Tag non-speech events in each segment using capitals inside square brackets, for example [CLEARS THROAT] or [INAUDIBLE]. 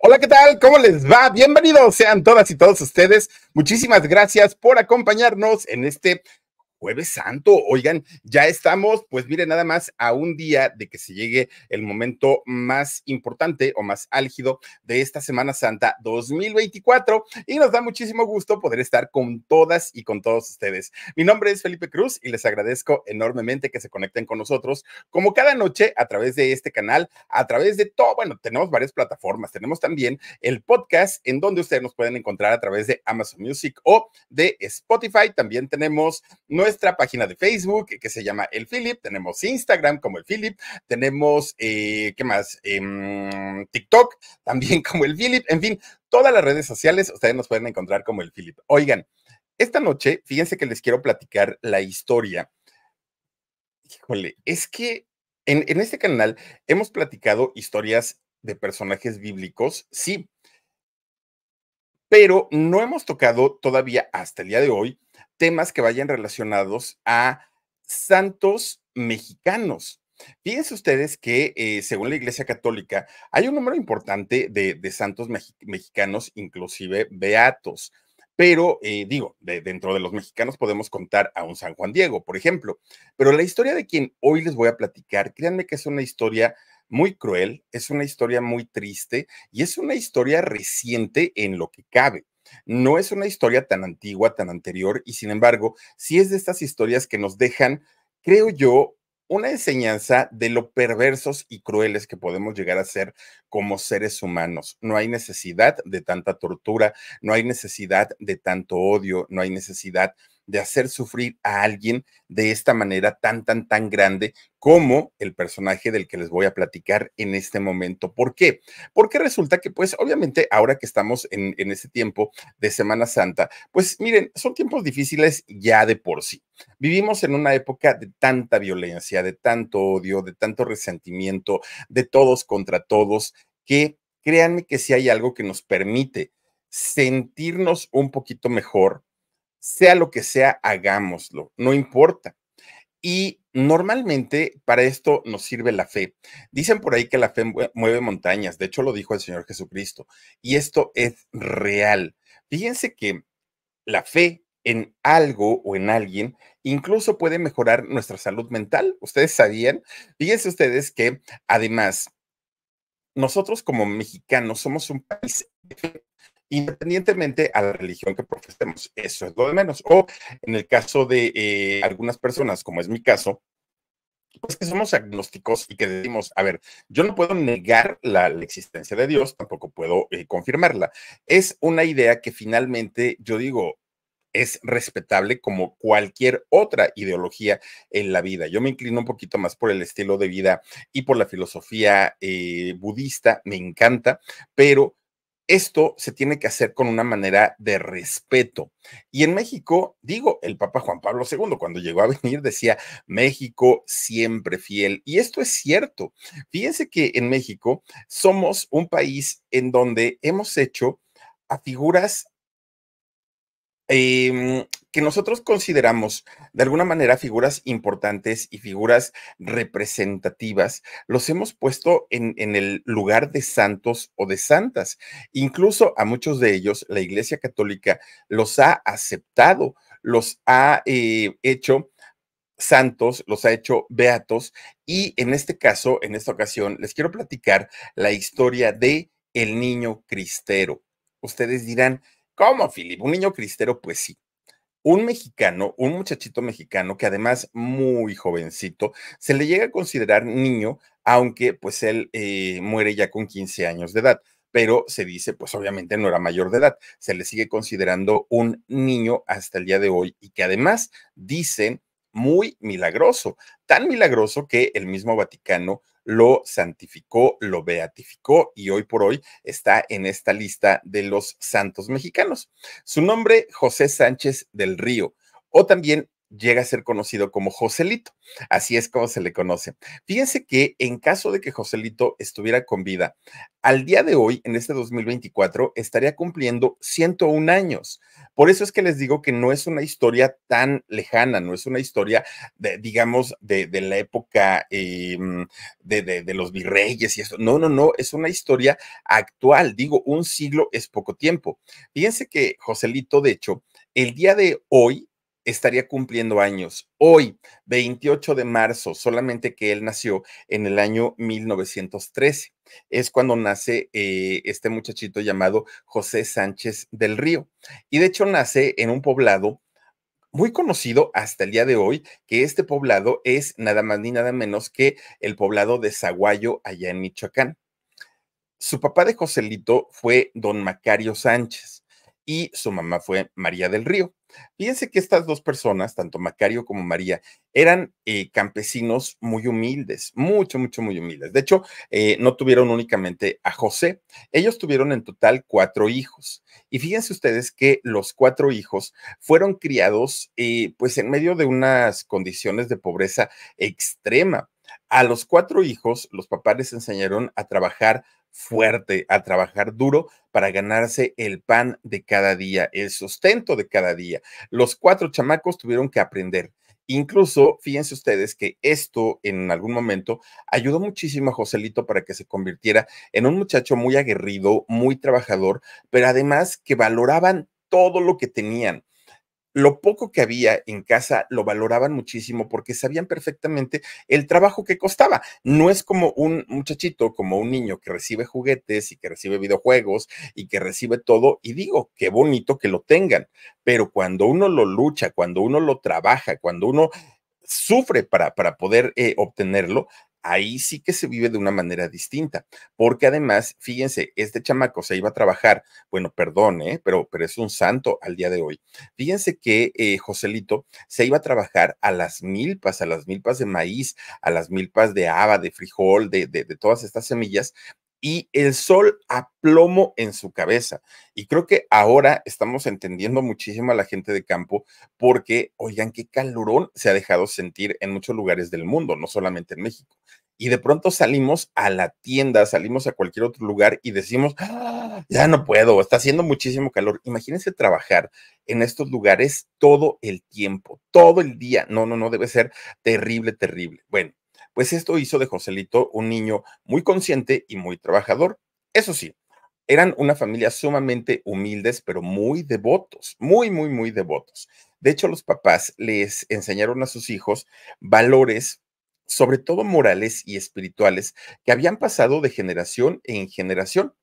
Hola, ¿qué tal? ¿Cómo les va? Bienvenidos sean todas y todos ustedes. Muchísimas gracias por acompañarnos en este Jueves Santo, oigan, ya estamos, pues miren, nada más a un día de que se llegue el momento más importante o más álgido de esta Semana Santa 2024 y nos da muchísimo gusto poder estar con todas y con todos ustedes. Mi nombre es Felipe Cruz y les agradezco enormemente que se conecten con nosotros como cada noche a través de este canal, a través de todo, bueno, tenemos varias plataformas, tenemos también el podcast en donde ustedes nos pueden encontrar a través de Amazon Music o de Spotify, también tenemos nuestra página de Facebook que se llama El Philip, tenemos Instagram como El Philip, tenemos, eh, ¿qué más? Eh, TikTok [LAUGHS] también como El Philip, en fin, todas las redes sociales ustedes nos pueden encontrar como El Philip. Oigan, esta noche, fíjense que les quiero platicar la historia. Híjole, es que en, en este canal hemos platicado historias de personajes bíblicos, sí, pero no hemos tocado todavía hasta el día de hoy temas que vayan relacionados a santos mexicanos. Fíjense ustedes que, eh, según la Iglesia Católica, hay un número importante de, santos mexicanos, inclusive beatos. Pero eh, digo, de, dentro de los mexicanos podemos contar a un San Juan Diego, por ejemplo. Pero la historia de quien hoy les voy a platicar, créanme que es una historia muy cruel, es una historia muy triste y es una historia reciente en lo que cabe. No es una historia tan antigua, tan anterior, y sin embargo, sí es de estas historias que nos dejan, creo yo, una enseñanza de lo perversos y crueles que podemos llegar a ser como seres humanos. No hay necesidad de tanta tortura, no hay necesidad de tanto odio, no hay necesidad de hacer sufrir a alguien de esta manera tan, tan, tan grande como el personaje del que les voy a platicar en este momento. ¿Por qué? Porque resulta que, pues, obviamente, ahora que estamos en, ese tiempo de Semana Santa, pues miren, son tiempos difíciles ya de por sí. Vivimos en una época de tanta violencia, de tanto odio, de tanto resentimiento, de todos contra todos, que créanme que si hay algo que nos permite sentirnos un poquito mejor, sea lo que sea, hagámoslo, no importa. Y normalmente para esto nos sirve la fe. Dicen por ahí que la fe mueve montañas, de hecho lo dijo el Señor Jesucristo, y esto es real. Fíjense que la fe en algo o en alguien incluso puede mejorar nuestra salud mental. Ustedes sabían, fíjense ustedes que además nosotros como mexicanos somos un país independientemente a la religión que profesemos. Eso es lo de menos. O en el caso de eh, algunas personas, como es mi caso, pues que somos agnósticos y que decimos, a ver, yo no puedo negar la, existencia de Dios, tampoco puedo eh, confirmarla. Es una idea que finalmente yo digo, es respetable como cualquier otra ideología en la vida. Yo me inclino un poquito más por el estilo de vida y por la filosofía eh, budista, me encanta, pero esto se tiene que hacer con una manera de respeto. Y en México, digo, el Papa Juan Pablo II cuando llegó a [LAUGHS] venir decía, México siempre fiel. Y esto es cierto. Fíjense que en México somos un país en donde hemos hecho a figuras em, que nosotros consideramos de alguna manera figuras importantes y figuras representativas, los hemos puesto en, el lugar de santos o de santas. Incluso a muchos de ellos la Iglesia Católica los ha aceptado, los ha eh, hecho santos, los ha hecho beatos. Y en este caso, en esta ocasión, les quiero platicar la historia de el niño cristero. Ustedes dirán, ¿cómo, Filip? ¿Un niño cristero? Pues sí un mexicano, un muchachito mexicano que además muy jovencito, se le llega a considerar niño, aunque pues él eh, muere ya con 15 años de edad, pero se dice pues obviamente no era mayor de edad, se le sigue considerando un niño hasta el día de hoy y que además dicen muy milagroso, tan milagroso que el mismo Vaticano lo santificó, lo beatificó y hoy por hoy está en esta lista de los santos mexicanos. Su nombre, José Sánchez del Río, o también llega a ser conocido como Joselito. Así es como se le conoce. Fíjense que en caso de que Joselito estuviera con vida, al día de hoy, en este 2024, estaría cumpliendo 101 años. Por eso es que les digo que no es una historia tan lejana, no es una historia, de, digamos, de, la época eh, de, de, los virreyes y esto. No, no, no, es una historia actual. Digo, un siglo es poco tiempo. Fíjense que Joselito, de hecho, el día de hoy estaría cumpliendo años. Hoy, 28 de marzo, solamente que él nació en el año 1913. Es cuando nace eh, este muchachito llamado José Sánchez del Río. Y de hecho nace en un poblado muy conocido hasta el día de hoy, que este poblado es nada más ni nada menos que el poblado de Zaguayo, allá en Michoacán. Su papá de Joselito fue don Macario Sánchez y su mamá fue María del Río. Fíjense que estas dos personas, tanto Macario como María, eran eh, campesinos muy humildes, mucho, mucho, muy humildes. De hecho, eh, no tuvieron únicamente a José, ellos tuvieron en total cuatro hijos. Y fíjense ustedes que los cuatro hijos fueron criados eh, pues en medio de unas condiciones de pobreza extrema. A los cuatro hijos, los papás les enseñaron a trabajar fuerte, a trabajar duro para ganarse el pan de cada día, el sustento de cada día. Los cuatro chamacos tuvieron que aprender. Incluso, fíjense ustedes que esto en algún momento ayudó muchísimo a Joselito para que se convirtiera en un muchacho muy aguerrido, muy trabajador, pero además que valoraban todo lo que tenían lo poco que había en casa lo valoraban muchísimo porque sabían perfectamente el trabajo que costaba. No es como un muchachito, como un niño que recibe juguetes y que recibe videojuegos y que recibe todo. Y digo, qué bonito que lo tengan, pero cuando uno lo lucha, cuando uno lo trabaja, cuando uno sufre para, para poder eh, obtenerlo, ahí sí que se vive de una manera distinta, porque además, fíjense, este chamaco se iba a trabajar, bueno, perdón, ¿eh? pero, pero es un santo al día de hoy. Fíjense que eh, Joselito se iba a trabajar a las milpas, a las milpas de maíz, a las milpas de haba, de frijol, de todas estas semillas, y el sol a plomo en su cabeza. Y creo que ahora estamos entendiendo muchísimo a la gente de campo porque, oigan, qué calorón se ha dejado sentir en muchos lugares del mundo, no solamente en México. Y de pronto salimos a la tienda, salimos a cualquier otro lugar y decimos, ¡Ah! ya no puedo, está haciendo muchísimo calor. Imagínense trabajar en estos lugares todo el tiempo, todo el día. No, no, no, debe ser terrible, terrible. Bueno, pues esto hizo de Joselito un niño muy consciente y muy trabajador. Eso sí, eran una familia sumamente humildes, pero muy devotos, muy, muy, muy devotos. De hecho, los papás les enseñaron a sus hijos valores, sobre todo morales y espirituales, que habían pasado de generación en generación.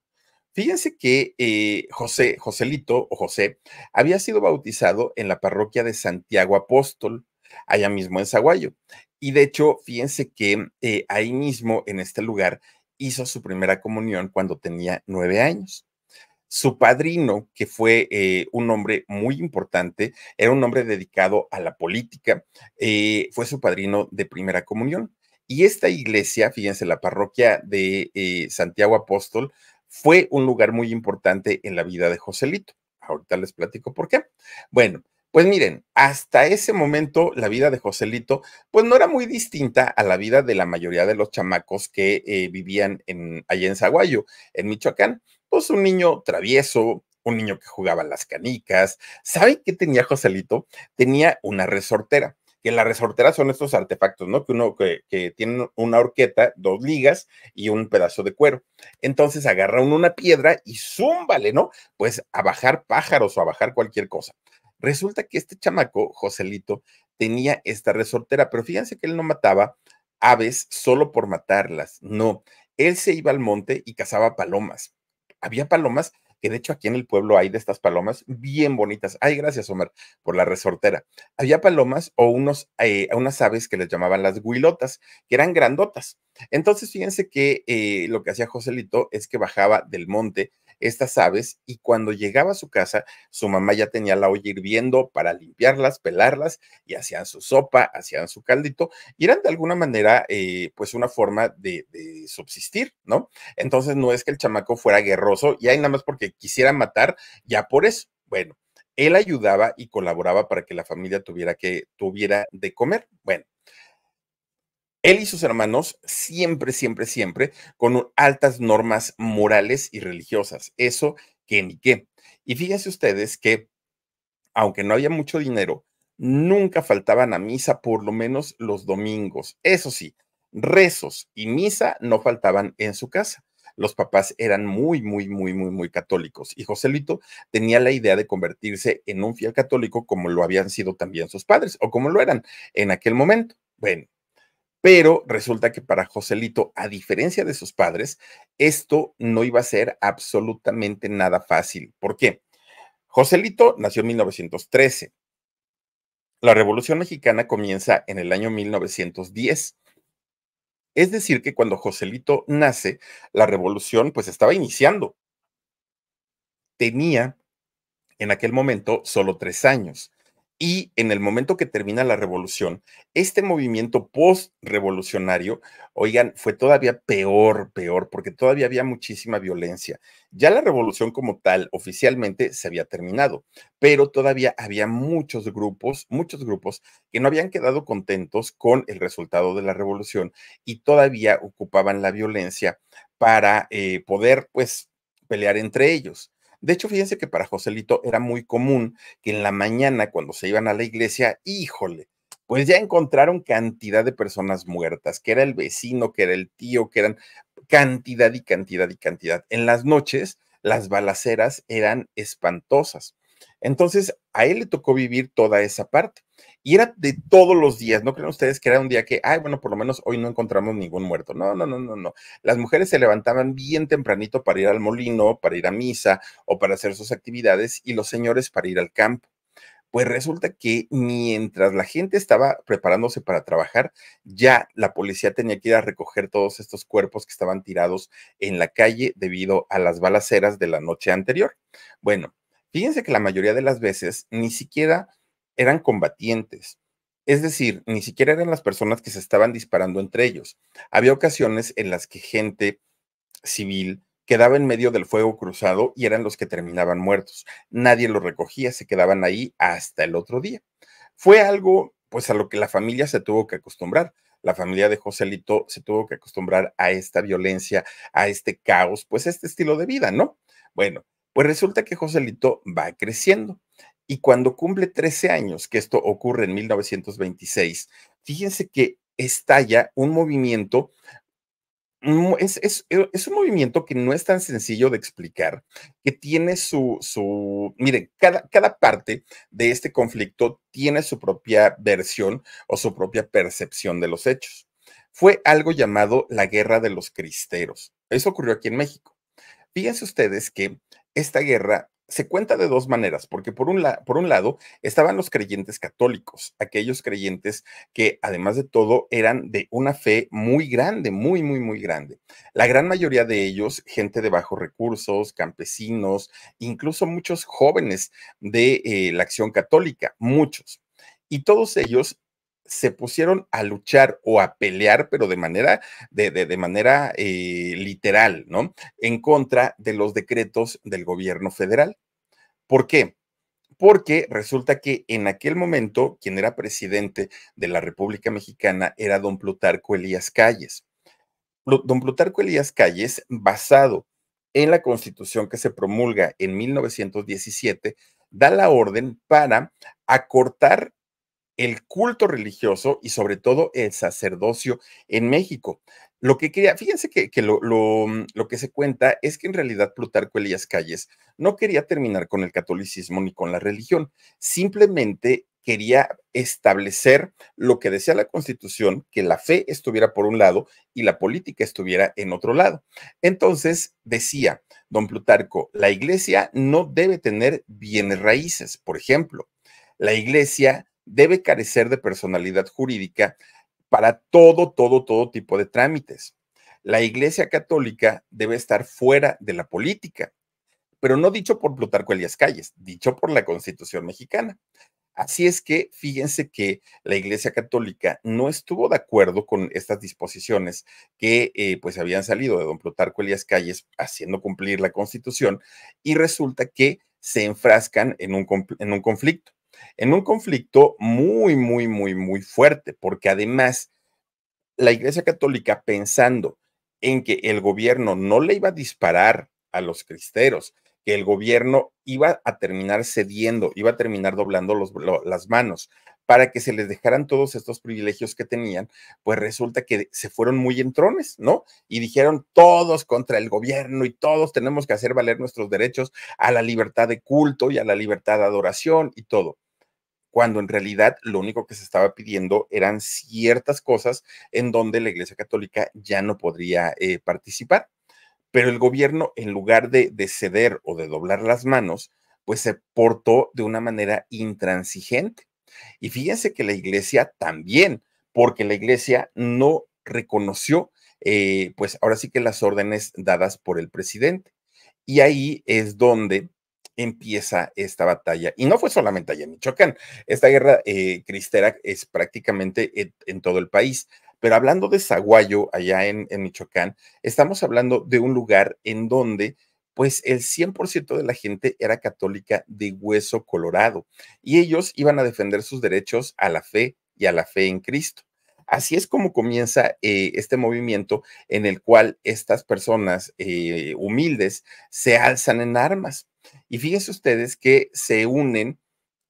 Fíjense que eh, José, Joselito o José, había sido bautizado en la parroquia de Santiago Apóstol, allá mismo en Zaguayo. Y de hecho, fíjense que eh, ahí mismo, en este lugar, hizo su primera comunión cuando tenía nueve años. Su padrino, que fue eh, un hombre muy importante, era un hombre dedicado a la política, eh, fue su padrino de primera comunión. Y esta iglesia, fíjense, la parroquia de Santiago Apóstol, fue un lugar muy importante en la vida de Joselito. Ahorita les platico por qué. Bueno, pues miren, hasta ese momento la vida de Joselito, pues no era muy distinta a la vida de la mayoría de los chamacos que eh, vivían en, allá en Zaguayo, en Michoacán. Pues un niño travieso, un niño que jugaba las canicas. ¿Saben qué tenía Joselito? Tenía una resortera que la resortera son estos artefactos, ¿no? Que uno que, tiene una horqueta, dos ligas y un pedazo de cuero. Entonces agarra uno una piedra y zúmbale, ¿no? Pues a bajar pájaros o a bajar cualquier cosa. Resulta que este chamaco, Joselito, tenía esta resortera, pero fíjense que él no mataba aves solo por matarlas, no. Él se iba al monte y cazaba palomas. Había palomas que de hecho aquí en el pueblo hay de estas palomas bien bonitas. Ay, gracias, Omar, por la resortera. Había palomas o unos, eh, unas aves que les llamaban las guilotas, que eran grandotas. Entonces, fíjense que eh, lo que hacía Joselito es que bajaba del monte estas aves y cuando llegaba a su casa, su mamá ya tenía la olla hirviendo para limpiarlas, pelarlas y hacían su sopa, hacían su caldito y eran de alguna manera eh, pues una forma de, de, subsistir, ¿no? Entonces no es que el chamaco fuera guerroso y ahí nada más porque quisiera matar, ya por eso. Bueno, él ayudaba y colaboraba para que la familia tuviera que tuviera de comer. Bueno, él y sus hermanos siempre, siempre, siempre con altas normas morales y religiosas. Eso que ni qué. Y fíjense ustedes que, aunque no había mucho dinero, nunca faltaban a misa, por lo menos los domingos. Eso sí, rezos y misa no faltaban en su casa. Los papás eran muy, muy, muy, muy, muy católicos y Joselito tenía la idea de convertirse en un fiel católico como lo habían sido también sus padres o como lo eran en aquel momento. Bueno, pero resulta que para Joselito, a diferencia de sus padres, esto no iba a ser absolutamente nada fácil. ¿Por qué? Joselito nació en 1913. La Revolución Mexicana comienza en el año 1910. Es decir, que cuando Joselito nace, la revolución pues estaba iniciando. Tenía en aquel momento solo tres años. Y en el momento que termina la revolución, este movimiento post-revolucionario, oigan, fue todavía peor, peor, porque todavía había muchísima violencia. Ya la revolución como tal oficialmente se había terminado, pero todavía había muchos grupos, muchos grupos que no habían quedado contentos con el resultado de la revolución y todavía ocupaban la violencia para eh, poder, pues, pelear entre ellos. De hecho, fíjense que para Joselito era muy común que en la mañana, cuando se iban a la iglesia, híjole, pues ya encontraron cantidad de personas muertas, que era el vecino, que era el tío, que eran cantidad y cantidad y cantidad. En las noches, las balaceras eran espantosas. Entonces, a él le tocó vivir toda esa parte. Y era de todos los días, ¿no creen ustedes que era un día que, ay, bueno, por lo menos hoy no encontramos ningún muerto? No, no, no, no, no. Las mujeres se levantaban bien tempranito para ir al molino, para ir a misa o para hacer sus actividades y los señores para ir al campo. Pues resulta que mientras la gente estaba preparándose para trabajar, ya la policía tenía que ir a recoger todos estos cuerpos que estaban tirados en la calle debido a las balaceras de la noche anterior. Bueno, Fíjense que la mayoría de las veces ni siquiera eran combatientes. Es decir, ni siquiera eran las personas que se estaban disparando entre ellos. Había ocasiones en las que gente civil quedaba en medio del fuego cruzado y eran los que terminaban muertos. Nadie los recogía, se quedaban ahí hasta el otro día. Fue algo, pues, a lo que la familia se tuvo que acostumbrar. La familia de Joselito se tuvo que acostumbrar a esta violencia, a este caos, pues, a este estilo de vida, ¿no? Bueno, pues resulta que Joselito va creciendo. Y cuando cumple 13 años, que esto ocurre en 1926, fíjense que estalla un movimiento, mm, eh, es, un movimiento que no es tan sencillo de explicar, que tiene su, su miren, cada, cada parte de este conflicto tiene su propia versión o su propia percepción de los hechos. Fue algo llamado la Guerra de los Cristeros. Eso ocurrió aquí en México. Fíjense ustedes que esta guerra se cuenta de dos maneras, porque por un, lado estaban los creyentes católicos, aquellos creyentes que además de todo eran de una fe muy grande, muy, muy, muy grande. La gran mayoría de ellos, gente de bajos recursos, campesinos, incluso muchos jóvenes de eh, la acción católica, muchos. Y todos ellos se pusieron a luchar o a pelear, pero de manera, de, de, manera eh, literal, ¿no? En contra de los decretos del gobierno federal. ¿Por qué? Porque resulta que en aquel momento quien era presidente de la República Mexicana era don Plutarco Elías Calles. Don Plutarco Elías Calles, basado en la constitución que se promulga en 1917, da la orden para acortar el culto religioso y sobre todo el sacerdocio en México. Lo que quería, fíjense que, mm, lo, que se cuenta es que en realidad Plutarco Elías Calles no quería terminar con el catolicismo ni con la religión, simplemente quería establecer lo que decía la Constitución, que la fe estuviera por un lado y la política estuviera en otro lado. Entonces decía don Plutarco, la iglesia no debe tener bienes raíces, por ejemplo. La iglesia debe carecer de personalidad jurídica para todo, todo, todo tipo de trámites. La Iglesia Católica debe estar fuera de la política, pero no dicho por Plutarco Elias Calles, dicho por la Constitución mexicana. Así es que fíjense que la Iglesia Católica no estuvo de acuerdo con estas disposiciones que eh, pues habían salido de don Plutarco Elias Calles haciendo cumplir la Constitución y resulta que se enfrascan en un, en un conflicto en un conflicto muy, muy, muy, muy fuerte, porque además la Iglesia Católica pensando en que el gobierno no le iba a disparar a los cristeros, que el gobierno iba a terminar cediendo, iba a terminar doblando las manos para que se les dejaran todos estos privilegios que tenían, pues resulta que se fueron muy entrones, ¿no? Y dijeron todos contra el gobierno y todos tenemos que hacer valer nuestros derechos a la libertad de culto y a la libertad de adoración y todo cuando en realidad lo único que se estaba pidiendo eran ciertas cosas en donde la Iglesia Católica ya no podría eh, participar. Pero el gobierno, en lugar de, ceder o de doblar las manos, pues se portó de una manera intransigente. Y fíjense que la iglesia también, porque la iglesia no reconoció, eh, pues ahora sí que las órdenes dadas por el presidente. Y ahí es donde empieza esta batalla. Y no fue solamente allá en Michoacán, esta guerra eh, cristera es prácticamente en, todo el país. Pero hablando de Zaguayo, allá en, en Michoacán, estamos hablando de un lugar en donde pues el 100% de la gente era católica de hueso colorado y ellos iban a defender sus derechos a la fe y a la fe en Cristo. Así es como comienza eh, este movimiento en el cual estas personas eh, humildes se alzan en armas. Y fíjense ustedes que se unen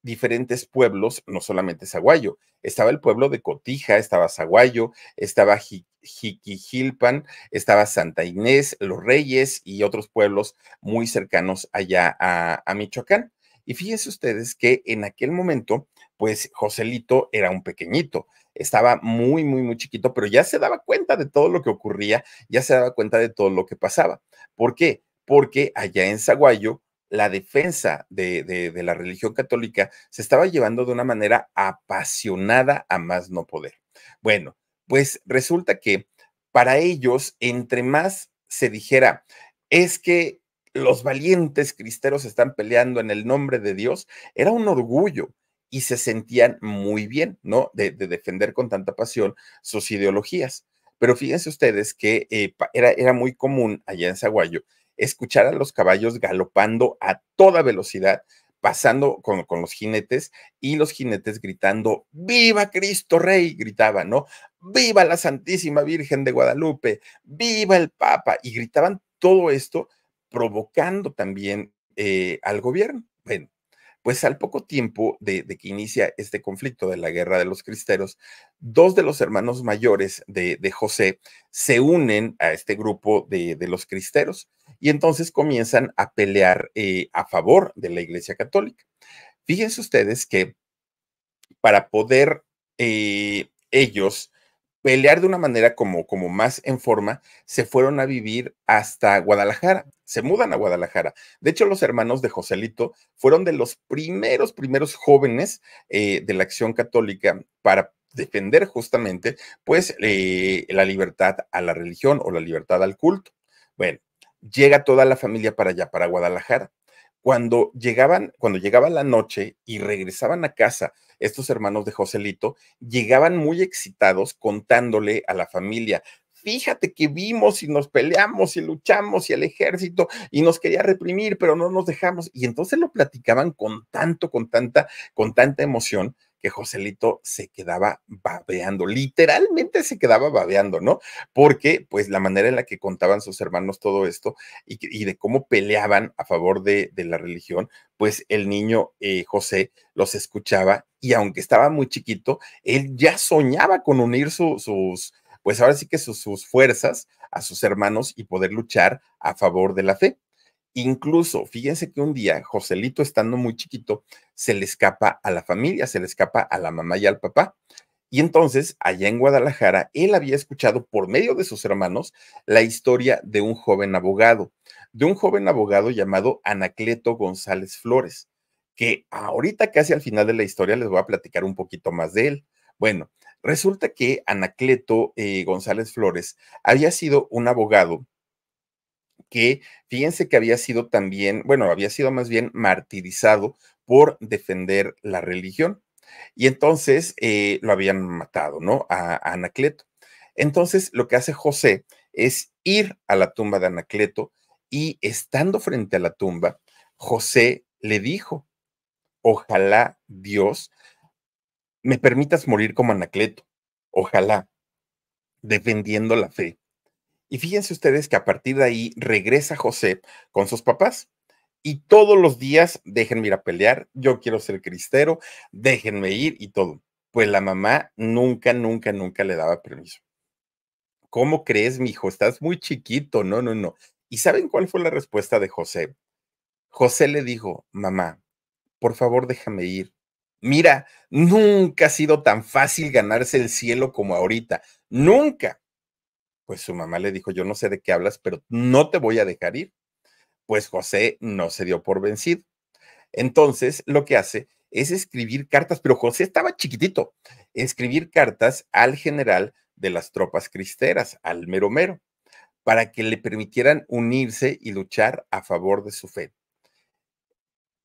diferentes pueblos, no solamente Zaguayo. Estaba el pueblo de Cotija, estaba Zaguayo, estaba Jiquijilpan, estaba Santa Inés, Los Reyes y otros pueblos muy cercanos allá a, a Michoacán. Y fíjense ustedes que en aquel momento, pues Joselito era un pequeñito, estaba muy, muy, muy chiquito, pero ya se daba cuenta de todo lo que ocurría, ya se daba cuenta de todo lo que pasaba. ¿Por qué? Porque allá en Zaguayo, la defensa de, de, de la religión católica se estaba llevando de una manera apasionada a más no poder. Bueno, pues resulta que para ellos, entre más se dijera, es que los valientes cristeros están peleando en el nombre de Dios, era un orgullo, y se sentían muy bien, ¿no? De, defender con tanta pasión sus ideologías. Pero fíjense ustedes que eh, era, era muy común allá en Zaguayo escuchar a los caballos galopando a toda velocidad, pasando con, los jinetes y los jinetes gritando, viva Cristo Rey, gritaban, ¿no? Viva la Santísima Virgen de Guadalupe, viva el Papa, y gritaban todo esto provocando también eh, al gobierno. Bueno, pues al poco tiempo de, que inicia este conflicto de la guerra de los cristeros, dos de los hermanos mayores de, José se unen a este grupo de, los cristeros y entonces comienzan a pelear eh, a favor de la Iglesia Católica. Fíjense ustedes que para poder eh, ellos pelear de una manera como, como más en forma, se fueron a vivir hasta Guadalajara, se mudan a Guadalajara. De hecho, los hermanos de Joselito fueron de los primeros, primeros jóvenes eh, de la acción católica para defender justamente, pues, eh, la libertad a la religión o la libertad al culto. Bueno, llega toda la familia para allá, para Guadalajara cuando llegaban, cuando llegaba la noche y regresaban a casa, estos hermanos de Joselito llegaban muy excitados contándole a la familia. Fíjate que vimos y nos peleamos y luchamos y el ejército y nos quería reprimir, pero no nos dejamos. Y entonces lo platicaban con tanto, con tanta, con tanta emoción que Joselito se quedaba babeando, literalmente se quedaba babeando, ¿no? Porque pues la manera en la que contaban sus hermanos todo esto y, de cómo peleaban a favor de, de la religión, pues el niño eh, José los escuchaba y aunque estaba muy chiquito, él ya soñaba con unir sus, pues ahora sí que sus fuerzas a sus hermanos y poder luchar a favor de la fe. Incluso, fíjense que un día, Joselito, estando muy chiquito, se le escapa a la familia, se le escapa a la mamá y al papá. Y entonces, allá en Guadalajara, él había escuchado por medio de sus hermanos la historia de un joven abogado, de un joven abogado llamado Anacleto González Flores, que ahorita casi al final de la historia les voy a platicar un poquito más de él. Bueno, resulta que Anacleto eh, González Flores había sido un abogado que fíjense que había sido también, bueno, había sido más bien martirizado por defender la religión. Y entonces eh, lo habían matado, ¿no? a Anacleto. Entonces lo que hace José es ir a la tumba de Anacleto y estando frente a la tumba, José le dijo, ojalá Dios me permitas morir como Anacleto, ojalá, defendiendo la fe y fíjense ustedes que a partir de ahí regresa José con sus papás. Y todos los días, déjenme ir a pelear, yo quiero ser cristero, déjenme ir y todo. Pues la mamá nunca, nunca, nunca le daba permiso. ¿Cómo crees, mi hijo? Estás muy chiquito. No, no, no. ¿Y saben cuál fue la respuesta de José? José le dijo, mamá, por favor déjame ir. Mira, nunca ha sido tan fácil ganarse el cielo como ahorita. Nunca. Pues su mamá le dijo, yo no sé de qué hablas, pero no te voy a dejar ir. Pues José no se dio por vencido. Entonces, lo que hace es escribir cartas, pero José estaba chiquitito, escribir cartas al general de las tropas cristeras, al mero mero, para que le permitieran unirse y luchar a favor de su fe.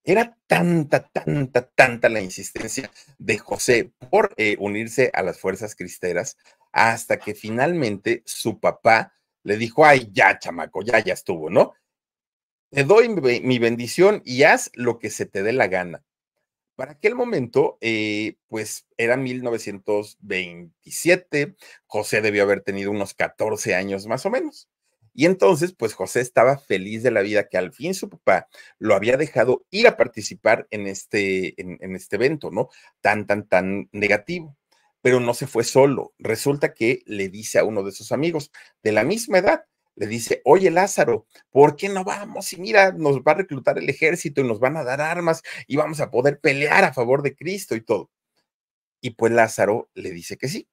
Era tanta, tanta, tanta la insistencia de José por eh, unirse a las fuerzas cristeras, hasta que finalmente su papá le dijo, ay, ya, chamaco, ya, ya estuvo, ¿no? Te doy mi bendición y haz lo que se te dé la gana. Para aquel momento, eh, pues era 1927, José debió haber tenido unos 14 años más o menos. Y entonces, pues José estaba feliz de la vida que al fin su papá lo había dejado ir a participar en este, en este evento, ¿no? Tan, tan, tan negativo pero no se fue solo. Resulta que le dice a uno de sus amigos de la misma edad, le dice, oye Lázaro, ¿por qué no vamos? Y mira, nos va a reclutar el ejército y nos van a dar armas y vamos a poder pelear a favor de Cristo y todo. Y pues Lázaro le dice que sí.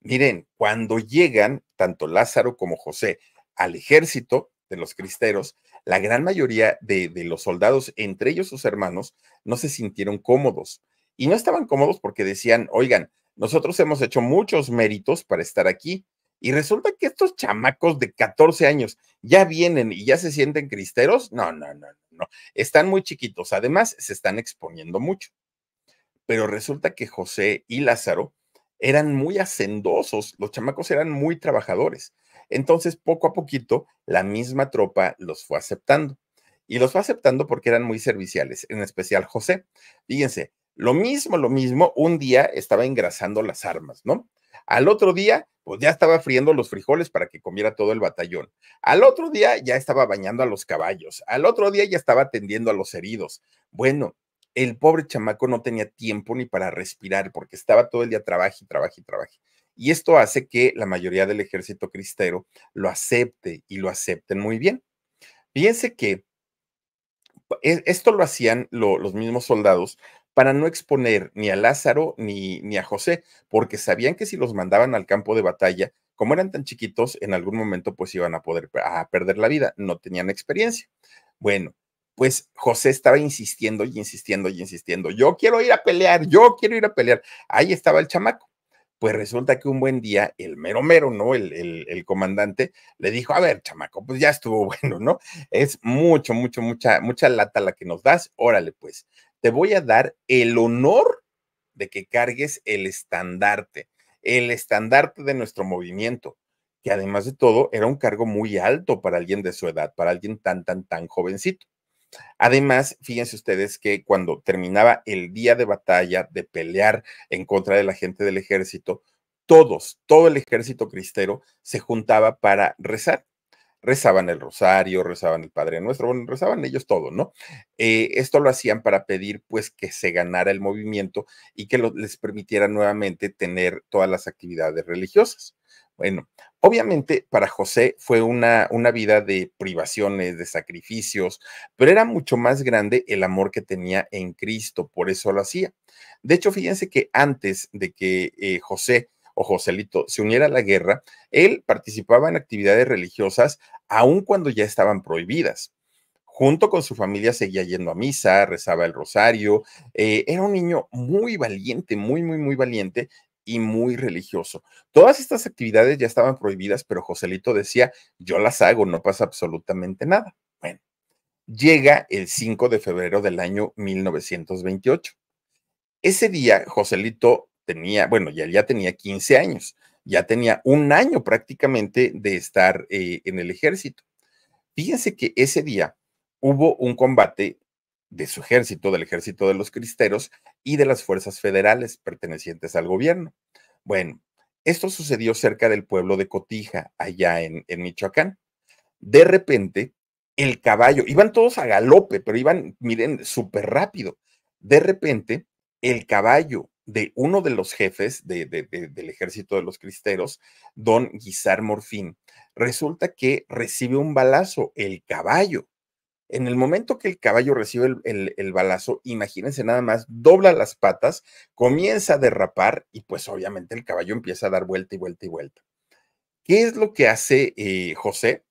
Miren, cuando llegan tanto Lázaro como José al ejército de los cristeros, la gran mayoría de, de los soldados, entre ellos sus hermanos, no se sintieron cómodos. Y no estaban cómodos porque decían, oigan, nosotros hemos hecho muchos méritos para estar aquí. Y resulta que estos chamacos de 14 años ya vienen y ya se sienten cristeros. No, no, no, no. Están muy chiquitos. Además, se están exponiendo mucho. Pero resulta que José y Lázaro eran muy hacendosos. Los chamacos eran muy trabajadores. Entonces, poco a poquito, la misma tropa los fue aceptando. Y los fue aceptando porque eran muy serviciales, en especial José. Fíjense, lo mismo, lo mismo, un día estaba engrasando las armas, ¿no? Al otro día, pues ya estaba friendo los frijoles para que comiera todo el batallón. Al otro día ya estaba bañando a los caballos. Al otro día ya estaba atendiendo a los heridos. Bueno, el pobre chamaco no tenía tiempo ni para respirar porque estaba todo el día trabaje, y trabaje. Y esto hace que la mayoría del ejército cristero lo acepte y lo acepten muy bien. Fíjense que e, esto lo hacían los mismos soldados para no exponer ni a Lázaro ni, ni a José, porque sabían que si los mandaban al campo de batalla, como eran tan chiquitos, en algún momento pues iban a poder a perder la vida, no tenían experiencia. Bueno, pues José estaba insistiendo y insistiendo y insistiendo, yo quiero ir a pelear, yo quiero ir a pelear. Ahí estaba el chamaco. Pues resulta que un buen día el mero mero, ¿no? El, el, el, comandante le dijo, a ver, chamaco, pues ya estuvo [LAUGHS] bueno, ¿no? Es mucho, mucho, mucha, mucha lata la que nos das, órale, pues, te voy a dar el honor de que cargues el estandarte, el estandarte de nuestro movimiento, que además de todo era un cargo muy alto para alguien de su edad, para alguien tan, tan, tan jovencito. Además, fíjense ustedes que cuando terminaba el día de batalla, de pelear en contra de la gente del ejército, todos, todo el ejército cristero se juntaba para rezar rezaban el rosario, rezaban el Padre Nuestro, bueno, rezaban ellos todo, ¿no? Eh, esto lo hacían para pedir pues que se ganara el movimiento y que les permitiera nuevamente tener todas las actividades religiosas. Bueno, obviamente para José fue una, una vida de privaciones, de sacrificios, pero era mucho más grande el amor que tenía en Cristo, por eso lo hacía. De hecho, fíjense que antes de que eh, José o Joselito se uniera a la guerra, él participaba en actividades religiosas aun cuando ya estaban prohibidas. Junto con su familia seguía yendo a misa, rezaba el rosario, eh, era un niño muy valiente, muy, muy, muy valiente y muy religioso. Todas estas actividades ya estaban prohibidas, pero Joselito decía, yo las hago, no pasa absolutamente nada. Bueno, llega el 5 de febrero del año 1928. Ese día, Joselito tenía, bueno, ya, ya tenía 15 años, ya tenía un año prácticamente de estar eh, en el ejército. Fíjense que ese día hubo un combate de su ejército, del ejército de los cristeros y de las fuerzas federales pertenecientes al gobierno. Bueno, esto sucedió cerca del pueblo de Cotija, allá en, en Michoacán. De repente, el caballo, iban todos a galope, pero iban, miren, súper rápido. De repente, el caballo de uno de los jefes del ejército de los cristeros, don Guisar Morfín. Resulta que recibe un balazo, el caballo. En el momento que el caballo recibe el, balazo, imagínense nada más, dobla las patas, comienza a derrapar y pues obviamente el caballo empieza a dar vuelta y vuelta y vuelta. ¿Qué es lo que hace eh, José?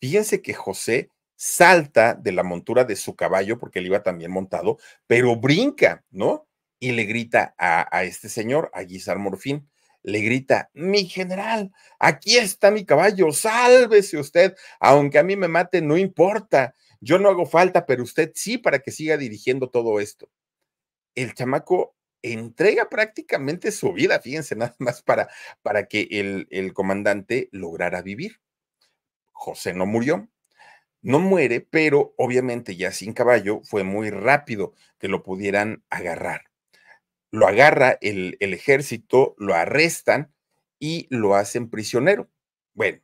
Fíjense que José salta de la montura de su caballo, porque él iba también montado, pero brinca, ¿no? y le grita a, este señor, a Guisar Morfín, le grita, mi general, aquí está mi caballo, sálvese usted, aunque a mí me mate, no importa, yo no hago falta, pero usted sí para que siga dirigiendo todo esto. El chamaco entrega prácticamente su vida, fíjense, [LAUGHS] nada más para, para que el, el comandante lograra vivir. José no murió, no muere, pero obviamente ya sin caballo fue muy rápido que lo pudieran agarrar lo agarra el, ejército, lo arrestan y lo hacen prisionero. Bueno,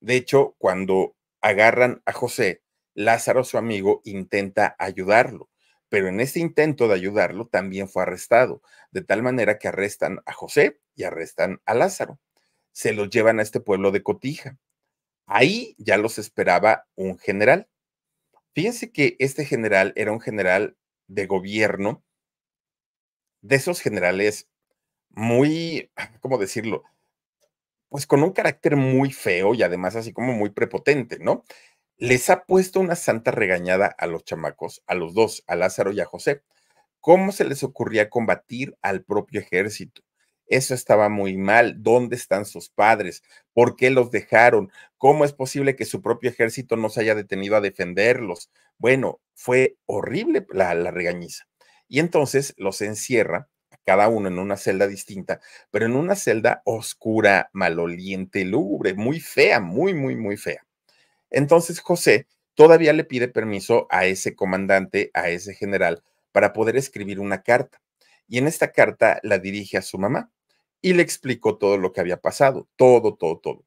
de hecho, cuando agarran a José, Lázaro, su amigo, intenta ayudarlo, pero en este intento de ayudarlo también fue arrestado, de tal manera que arrestan a José y arrestan a Lázaro. Se los llevan a este pueblo de Cotija. Ahí ya los esperaba un general. Fíjense que este general era un general de gobierno de esos generales muy, ¿cómo decirlo? Pues con un carácter muy feo y además así como muy prepotente, ¿no? Les ha puesto una santa regañada a los chamacos, a los dos, a Lázaro y a José. ¿Cómo se les ocurría combatir al propio ejército? Eso estaba muy mal. ¿Dónde están sus padres? ¿Por qué los dejaron? ¿Cómo es posible que su propio ejército no se haya detenido a defenderlos? Bueno, fue horrible la, la regañiza y entonces los encierra, cada uno en una celda distinta, pero en una celda oscura, maloliente, lúgubre, muy fea, muy, muy, muy fea. Entonces José todavía le pide permiso a ese comandante, a ese general, para poder escribir una carta. Y en esta carta la dirige a su mamá y le explicó todo lo que había pasado, todo, todo, todo.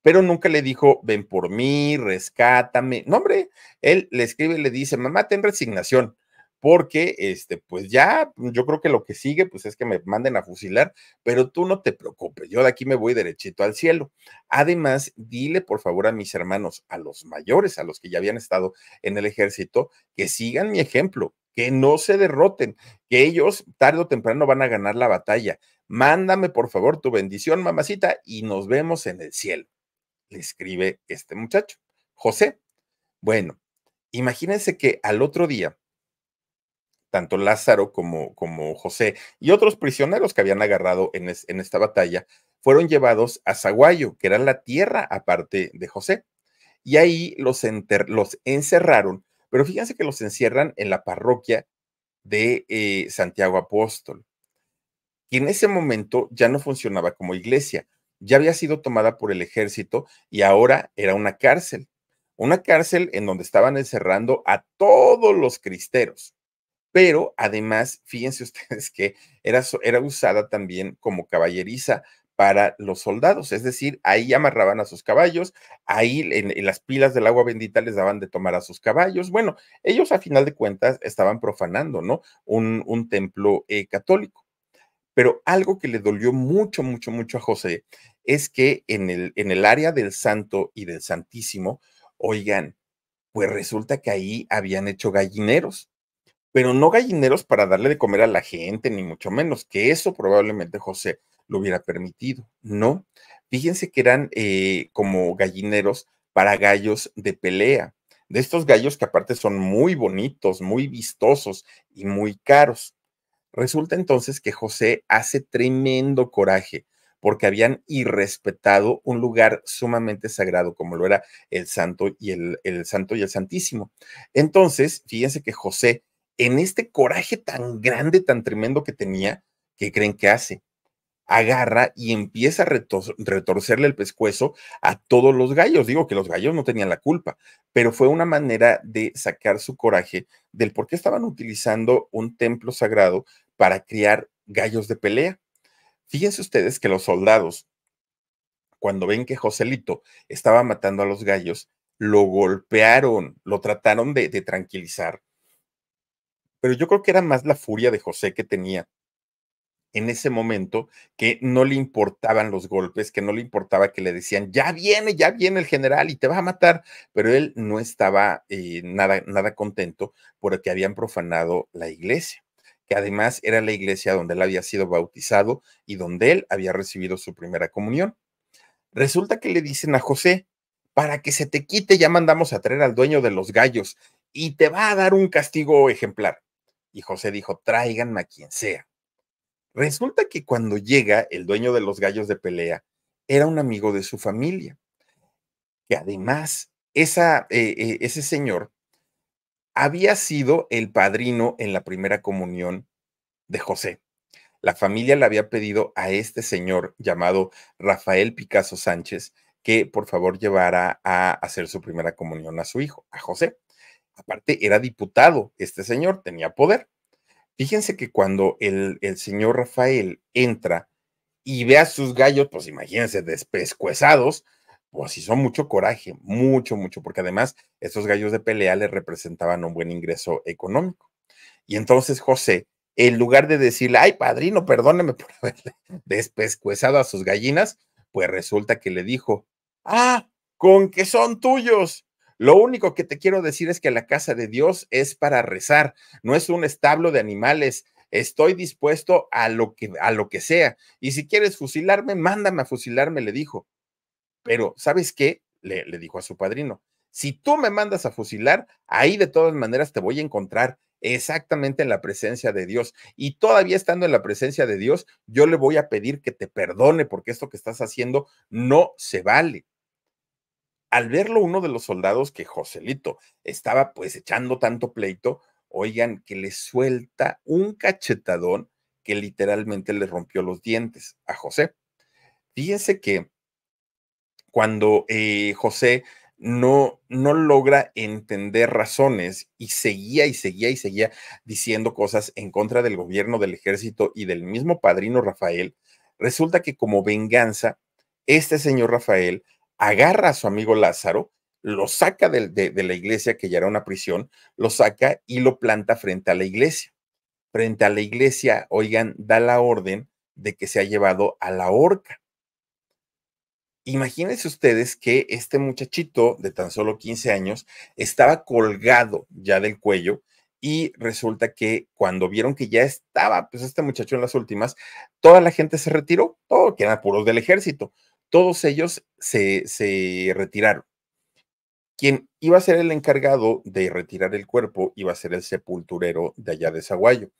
Pero nunca le dijo, ven por mí, rescátame. No, hombre, él le escribe y le dice, mamá, ten resignación porque este, pues ya, yo creo que lo que sigue, pues es que me manden a fusilar, pero tú no te preocupes, yo de aquí me voy derechito al cielo. Además, dile por favor a mis hermanos, a los mayores, a los que ya habían estado en el ejército, que sigan mi ejemplo, que no se derroten, que ellos tarde o temprano van a ganar la batalla. Mándame por favor tu bendición, mamacita, y nos vemos en el cielo. Le escribe este muchacho, José. Bueno, imagínense que al otro día, tanto Lázaro como, como José y otros prisioneros que habían agarrado en, en esta batalla, fueron llevados a Zaguayo, que era la tierra aparte de José. Y ahí los, encerraron, pero fíjense que los encierran en la parroquia de eh, Santiago Apóstol, que en ese momento ya no funcionaba como iglesia, ya había sido tomada por el ejército y ahora era una cárcel, una cárcel en donde estaban encerrando a todos los cristeros pero además, fíjense ustedes que era, era usada también como caballeriza para los soldados, es decir, ahí amarraban a sus caballos, ahí en, las pilas del agua bendita les daban de tomar a sus caballos. Bueno, ellos a final de cuentas estaban profanando, ¿no? Un, templo eh, católico. Pero algo que le dolió mucho, mucho, mucho a José es que en el, en el área del Santo y del Santísimo, oigan, pues resulta que ahí habían hecho gallineros pero no gallineros para darle de comer a la gente, ni mucho menos, que eso probablemente José lo hubiera permitido, ¿no? Fíjense que eran eh, como gallineros para gallos de pelea, de estos gallos que aparte son muy bonitos, muy vistosos y muy caros. Resulta entonces que José hace tremendo coraje porque habían irrespetado un lugar sumamente sagrado como lo era el Santo y el, el Santo y el Santísimo. Entonces, fíjense que José en este coraje tan grande, tan tremendo que tenía, ¿qué creen que hace? Agarra y empieza a retorcerle el pescuezo a todos los gallos. Digo que los gallos no tenían la culpa, pero fue una manera de sacar su coraje del por qué estaban utilizando un templo sagrado para criar gallos de pelea. Fíjense ustedes que los soldados, cuando ven que Joselito estaba matando a los gallos, lo golpearon, lo trataron de tranquilizar, pero yo creo que era más la furia de José que tenía en ese momento que no le importaban los golpes, que no le importaba que le decían, ya viene, ya viene el general y te va a matar, pero él no estaba eh, nada, nada contento porque habían profanado la iglesia, que además era la iglesia donde él había sido bautizado y donde él había recibido su primera comunión. Resulta que le dicen a José, para que se te quite ya mandamos a traer al dueño de los gallos y te va a dar un castigo ejemplar y José dijo, tráiganme a quien sea. Resulta que cuando llega el dueño de los gallos de pelea, era un amigo de su familia. que además, eh, eh, ese señor había sido el padrino en la primera comunión de José. La familia le había pedido a este señor llamado Rafael Picasso Sánchez que por favor llevara a hacer su primera comunión a su hijo, a José. Aparte, era diputado, este señor tenía poder. Fíjense que cuando el, señor Rafael entra y ve a sus gallos, pues imagínense, despescuezados, pues hizo mucho coraje, mucho, mucho, porque además estos gallos de pelea le representaban un buen ingreso económico. Y entonces José, en lugar de decirle, ay, padrino, perdóneme por [LAUGHS] haberle despescuezado a sus gallinas, pues resulta que le dijo, ah, con que son tuyos. Lo único que te quiero decir es que la casa de Dios es para rezar, no es un establo de animales. Estoy dispuesto a lo que a lo que sea. Y si quieres fusilarme, mándame a fusilarme, le dijo. Pero, ¿sabes qué? Le, le dijo a su padrino. Si tú me mandas a fusilar, ahí de todas maneras te voy a encontrar exactamente en la presencia de Dios. Y todavía estando en la presencia de Dios, yo le voy a pedir que te perdone porque esto que estás haciendo no se vale al verlo uno de los soldados que Joselito estaba pues echando tanto pleito, oigan, que le suelta un cachetadón que literalmente le rompió los dientes a José. Fíjense que cuando eh, José no, no logra entender razones y seguía y seguía y seguía diciendo cosas en contra del gobierno, del ejército y del mismo padrino Rafael, resulta que como venganza, este señor Rafael agarra a su amigo Lázaro, lo saca de, la iglesia, que ya era una prisión, lo saca y lo planta frente a la iglesia. Frente a la iglesia, oigan, da la orden de que se ha llevado a la horca. Imagínense ustedes que este muchachito de tan solo 15 años estaba colgado ya del cuello y resulta que cuando vieron que ya estaba, pues este muchacho en las últimas, toda la gente se retiró, todo, que eran puros del ejército. Todos ellos se, se retiraron. Quien iba a ser el encargado de retirar el cuerpo iba a ser el sepulturero de allá de Zaguayo.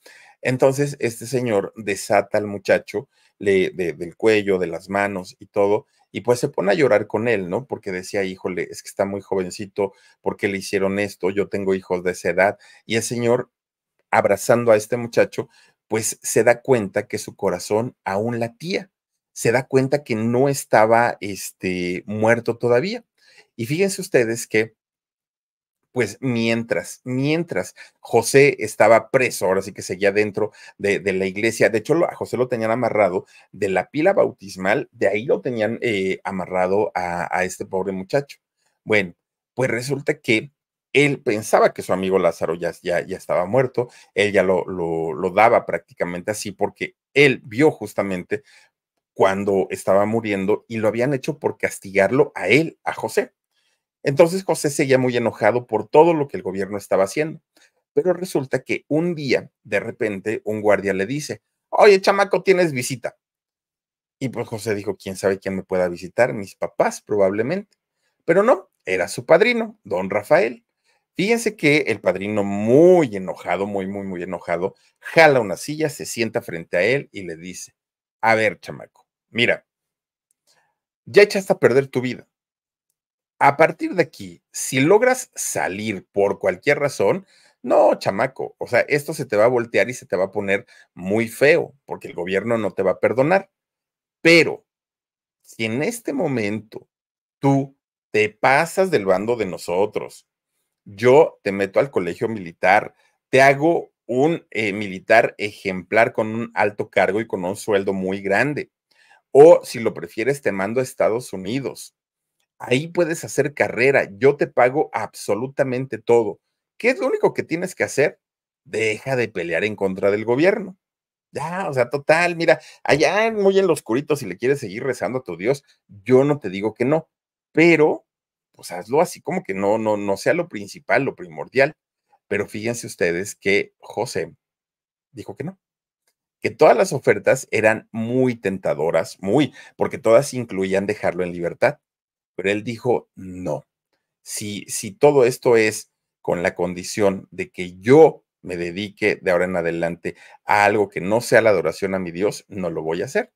Entonces, este señor desata al muchacho le, del cuello, de las manos y todo, y pues se pone a llorar con él, ¿no? Porque decía, híjole, es que está muy jovencito, ¿por qué le hicieron esto? Yo tengo hijos de esa edad. Y el señor, abrazando a este muchacho, pues se da cuenta que su corazón aún latía se da cuenta que no estaba este, muerto todavía. Y fíjense ustedes que, pues mientras, mientras José estaba preso, ahora sí que seguía dentro de, la iglesia, de hecho a José lo tenían amarrado de la pila bautismal, de ahí lo tenían eh, amarrado a, este pobre muchacho. Bueno, pues resulta que él pensaba que su amigo Lázaro ya, ya, estaba muerto, él ya lo, lo, lo, daba prácticamente así porque él vio justamente cuando estaba muriendo y lo habían hecho por castigarlo a él, a José. Entonces José seguía muy enojado por todo lo que el gobierno estaba haciendo. Pero resulta que un día, de repente, un guardia le dice, oye, chamaco, tienes visita. Y pues José dijo, ¿quién sabe quién me pueda visitar? Mis papás, probablemente. Pero no, era su padrino, don Rafael. Fíjense que el padrino, muy enojado, muy, muy, muy enojado, jala una silla, se sienta frente a él y le dice, a ver, chamaco, Mira, ya echaste a perder tu vida. A partir de aquí, si logras salir por cualquier razón, no, chamaco, o sea, esto se te va a voltear y se te va a poner muy feo, porque el gobierno no te va a perdonar. Pero si en este momento tú te pasas del bando de nosotros, yo te meto al colegio militar, te hago un eh, militar ejemplar con un alto cargo y con un sueldo muy grande. O si lo prefieres, te mando a Estados Unidos. Ahí puedes hacer carrera. Yo te pago absolutamente todo. ¿Qué es lo único que tienes que hacer? Deja de pelear en contra del gobierno. Ya, o sea, total, mira, allá muy en lo oscurito, si le quieres seguir rezando a tu Dios, yo no te digo que no, pero pues hazlo así como que no, no, no sea lo principal, lo primordial. Pero fíjense ustedes que José dijo que no que todas las ofertas eran muy tentadoras, muy, porque todas incluían dejarlo en libertad. Pero él dijo, no, si, si todo esto es con la condición de que yo me dedique de ahora en adelante a algo que no sea la adoración a mi Dios, no lo voy a hacer.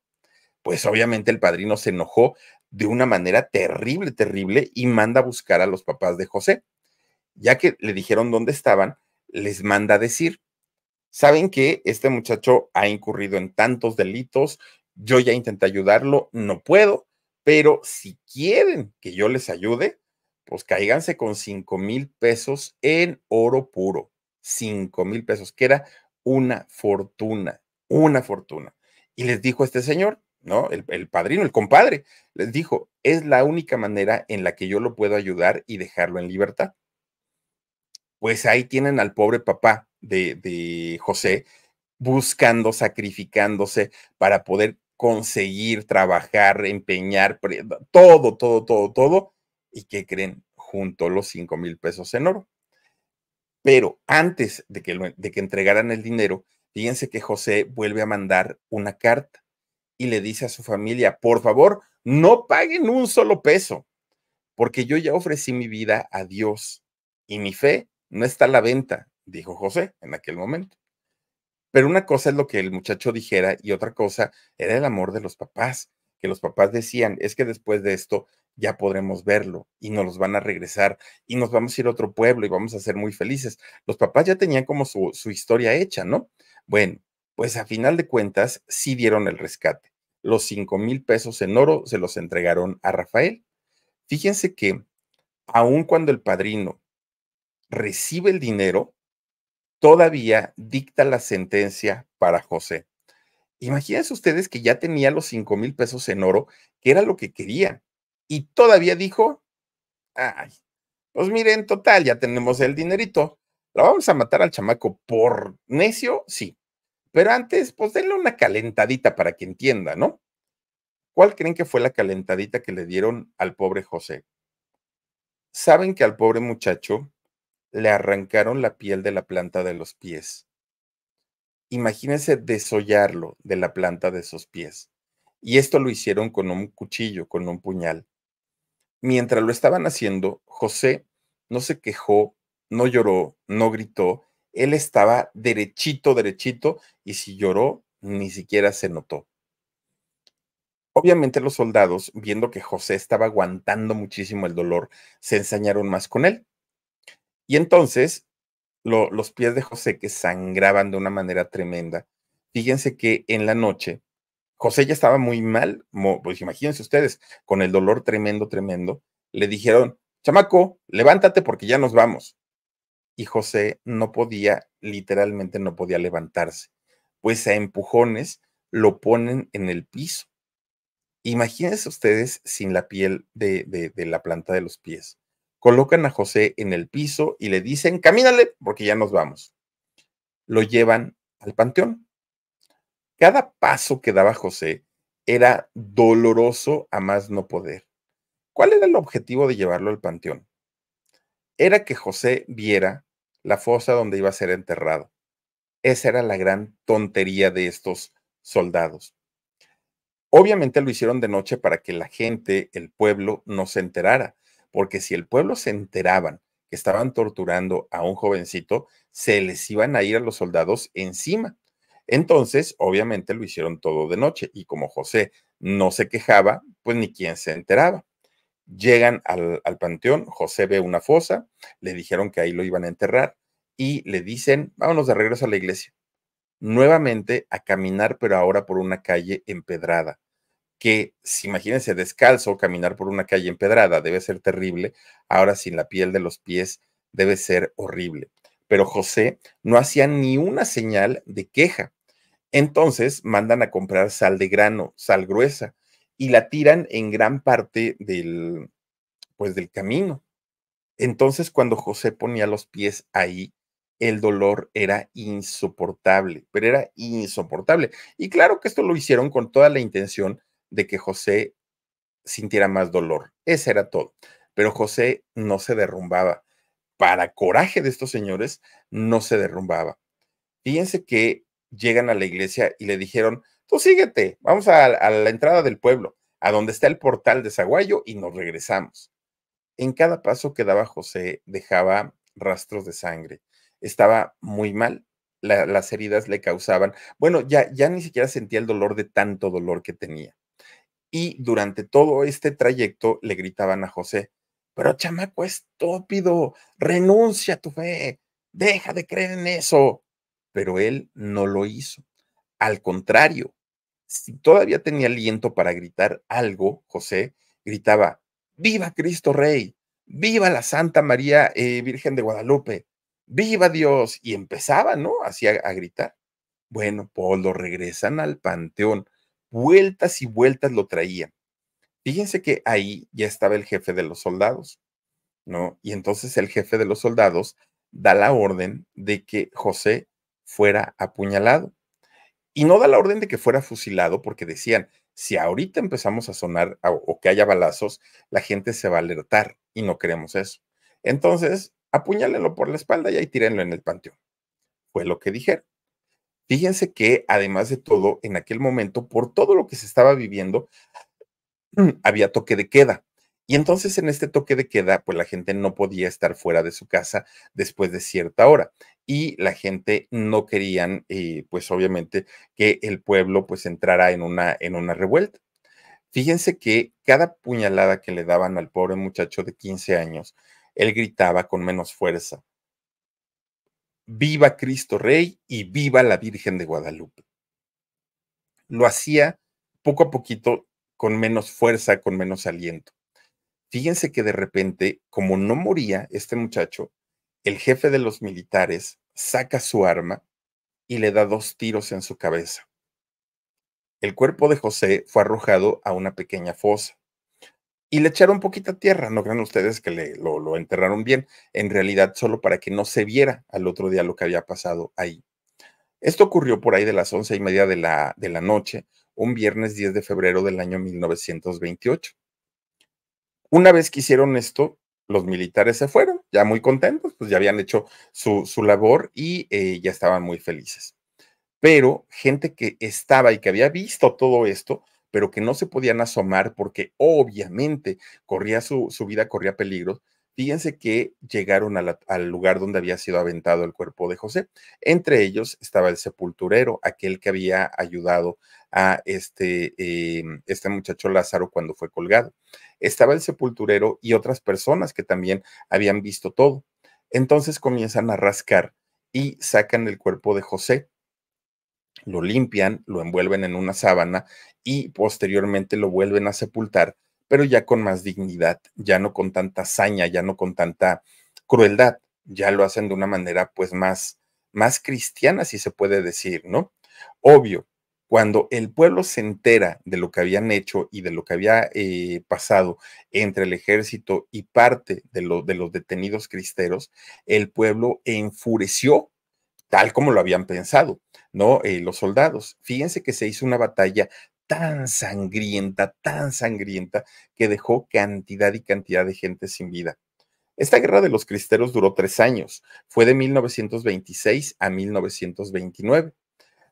Pues obviamente el padrino se enojó de una manera terrible, terrible, y manda a buscar a los papás de José. Ya que le dijeron dónde estaban, les manda a decir, saben que este muchacho ha incurrido en tantos delitos, yo ya intenté ayudarlo, no puedo, pero si quieren que yo les ayude, pues caiganse con cinco mil pesos en oro puro, cinco mil pesos, que era una fortuna, una fortuna. Y les dijo este señor, ¿no? el, padrino, el compadre, les dijo, es la única manera en la que yo lo puedo ayudar y dejarlo en libertad pues ahí tienen al pobre papá de, José buscando, sacrificándose para poder conseguir, trabajar, empeñar, todo, todo, todo, todo. ¿Y que creen? Junto los cinco mil pesos en oro. Pero antes de que, de que entregaran el dinero, fíjense que José vuelve a mandar una carta y le dice a su familia, por favor, no paguen un solo peso, porque yo ya ofrecí mi vida a Dios y mi fe no está la venta, dijo José en aquel momento. Pero una cosa es lo que el muchacho dijera y otra cosa era el amor de los papás, que los papás decían, es que después de esto ya podremos verlo y nos los van a regresar y nos vamos a ir a otro pueblo y vamos a ser muy felices. Los papás ya tenían como su, su historia hecha, ¿no? Bueno, pues a final de cuentas sí dieron el rescate. Los cinco mil pesos en oro se los entregaron a Rafael. Fíjense que aun cuando el padrino recibe el dinero, todavía dicta la sentencia para José. Imagínense ustedes que ya tenía los cinco mil pesos en oro, que era lo que quería, y todavía dijo, ay, pues miren, total, ya tenemos el dinerito, ¿la vamos a matar al chamaco por necio? Sí, pero antes, pues denle una calentadita para que entienda, ¿no? ¿Cuál creen que fue la calentadita que le dieron al pobre José? Saben que al pobre muchacho le arrancaron la piel de la planta de los pies. Imagínense desollarlo de la planta de sus pies. Y esto lo hicieron con un cuchillo, con un puñal. Mientras lo estaban haciendo, José no se quejó, no lloró, no gritó. Él estaba derechito, derechito, y si lloró, ni siquiera se notó. Obviamente los soldados, viendo que José estaba aguantando muchísimo el dolor, se ensañaron más con él. Y entonces los pies de José que sangraban de una manera tremenda. Fíjense que en la noche José ya estaba muy mal, pues imagínense ustedes, con el dolor tremendo, tremendo. Le dijeron, chamaco, levántate porque ya nos vamos. Y José no podía, literalmente no podía levantarse, pues a empujones lo ponen en el piso. Imagínense ustedes sin la piel de la planta de los pies colocan a José en el piso y le dicen, camínale porque ya nos vamos. Lo llevan al panteón. Cada paso que daba José era doloroso a más no poder. ¿Cuál era el objetivo de llevarlo al panteón? Era que José viera la fosa donde iba a ser enterrado. Esa era la gran tontería de estos soldados. Obviamente lo hicieron de noche para que la gente, el pueblo, no se enterara, porque si el pueblo se enteraban que estaban torturando a un jovencito, se les iban a ir a los soldados encima. Entonces, obviamente lo hicieron todo de noche y como José no se quejaba, pues ni quien se enteraba. Llegan al, al panteón, José ve una fosa, le dijeron que ahí lo iban a enterrar y le dicen, vámonos de regreso a la iglesia nuevamente a caminar, pero ahora por una calle empedrada que, imagínense, descalzo, caminar por una calle empedrada debe ser terrible, ahora sin la piel de los pies debe ser horrible. Pero José no hacía ni una señal de queja. Entonces mandan a comprar sal de grano, sal gruesa, y la tiran en gran parte del, pues, del camino. Entonces cuando José ponía los pies ahí, el dolor era insoportable, pero era insoportable. Y claro que esto lo hicieron con toda la intención de que José sintiera más dolor. Ese era todo. Pero José no se derrumbaba. Para coraje de estos señores, no se derrumbaba. Fíjense que llegan a la iglesia y le dijeron, tú síguete, vamos a, la entrada del pueblo, a donde está el portal de Zaguayo y nos regresamos. En cada paso que daba José dejaba rastros de sangre. Estaba muy mal, las heridas le causaban, bueno, ya, ya ni siquiera sentía el dolor de tanto dolor que tenía y durante todo este trayecto le gritaban a José, pero chamaco estúpido, renuncia a tu fe, deja de creer en eso. Pero él no lo hizo. Al contrario, si todavía tenía aliento para gritar algo, José gritaba, viva Cristo Rey, viva la Santa María eh, Virgen de Guadalupe, viva Dios. Y empezaba, ¿no? Así a, a gritar. Bueno, pues lo regresan al panteón vueltas y vueltas lo traía. Fíjense que ahí ya estaba el jefe de los soldados, ¿no? Y entonces el jefe de los soldados da la orden de que José fuera apuñalado. Y no da la orden de que fuera fusilado porque decían, si ahorita empezamos a sonar o que haya balazos, la gente se va a alertar y no queremos eso. Entonces, apuñálenlo por la espalda y ahí tírenlo en el panteón. Fue lo que dijeron. Fíjense que además de todo, en aquel momento, por todo lo que se estaba viviendo, [CLEARS THROAT] había toque de queda. Y entonces en este toque de queda, pues la gente no podía estar fuera de su casa después de cierta hora. Y la gente no querían, eh, pues obviamente, que el pueblo pues entrara en una, en una revuelta. Fíjense que cada puñalada que le daban al pobre muchacho de 15 años, él gritaba con menos fuerza, viva Cristo Rey y viva la Virgen de Guadalupe. Lo hacía poco a poquito con menos fuerza, con menos aliento. Fíjense que de repente, como no moría este muchacho, el jefe de los militares saca su arma y le da dos tiros en su cabeza. El cuerpo de José fue arrojado a una pequeña fosa y le echaron poquita tierra. No crean ustedes que lo, enterraron bien, en realidad solo para que no se viera al otro día lo que había pasado ahí. Esto ocurrió por ahí de las once y media de la, de la noche, un viernes 10 de febrero del año 1928. Una vez que hicieron esto, los militares se fueron, ya muy contentos, pues ya habían hecho su, labor y eh, ya estaban muy felices. Pero gente que estaba y que había visto todo esto, pero que no se podían asomar porque obviamente corría su, vida, corría peligro, Fíjense que llegaron al lugar donde había sido aventado el cuerpo de José. Entre ellos estaba el sepulturero, aquel que había ayudado a este, em, este muchacho Lázaro cuando fue colgado. Estaba el sepulturero y otras personas que también habían visto todo. Entonces comienzan a rascar y sacan el cuerpo de José lo limpian, lo envuelven en una sábana y posteriormente lo vuelven a sepultar, pero ya con más dignidad, ya no con tanta hazaña, ya no con tanta crueldad, ya lo hacen de una manera pues más, más cristiana, si se puede decir, ¿no? Obvio, cuando el pueblo se entera de lo que habían hecho y de lo que había eh, pasado entre el ejército y parte de los detenidos cristeros, el pueblo enfureció tal como lo habían pensado, ¿no? Eh, los soldados. Fíjense que se hizo una batalla tan sangrienta, tan sangrienta, que dejó cantidad y cantidad de gente sin vida. Esta guerra de los cristeros duró tres años, fue de 1926 a 1929.